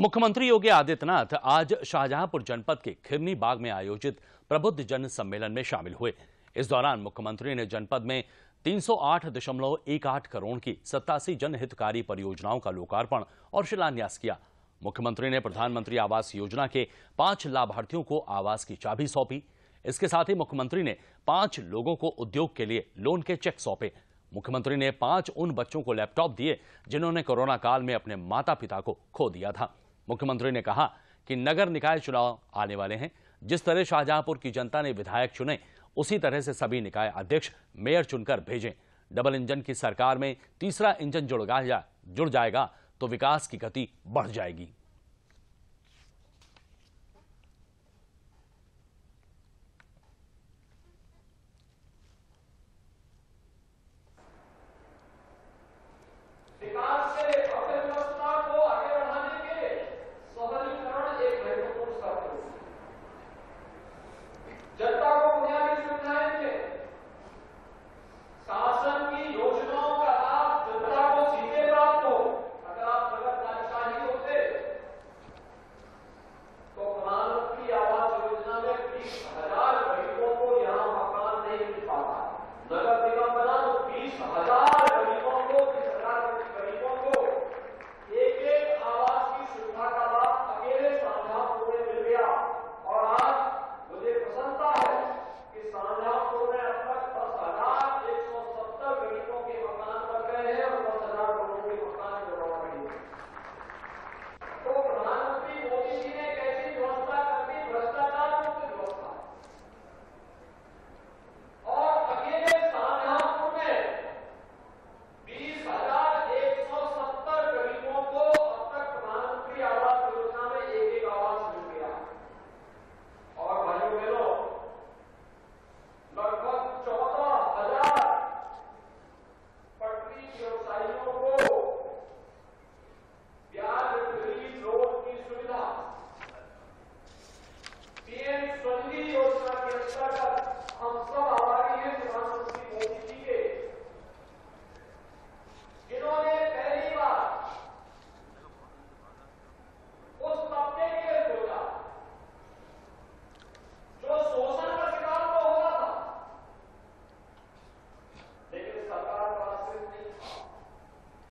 मुख्यमंत्री योगी आदित्यनाथ आज शाहजहांपुर जनपद के खिरनी बाग में आयोजित प्रबुद्ध जन सम्मेलन में शामिल हुए इस दौरान मुख्यमंत्री ने जनपद में 308.18 करोड़ की सत्तासी जनहितकारी परियोजनाओं का लोकार्पण और शिलान्यास किया मुख्यमंत्री ने प्रधानमंत्री आवास योजना के पांच लाभार्थियों को आवास की चाबी सौंपी इसके साथ ही मुख्यमंत्री ने पांच लोगों को उद्योग के लिए लोन के चेक सौंपे मुख्यमंत्री ने पांच उन बच्चों को लैपटॉप दिए जिन्होंने कोरोना काल में अपने माता पिता को खो दिया था मुख्यमंत्री ने कहा कि नगर निकाय चुनाव आने वाले हैं जिस तरह शाहजहांपुर की जनता ने विधायक चुने उसी तरह से सभी निकाय अध्यक्ष मेयर चुनकर भेजें डबल इंजन की सरकार में तीसरा इंजन जुड़ जुड़ जाएगा तो विकास की गति बढ़ जाएगी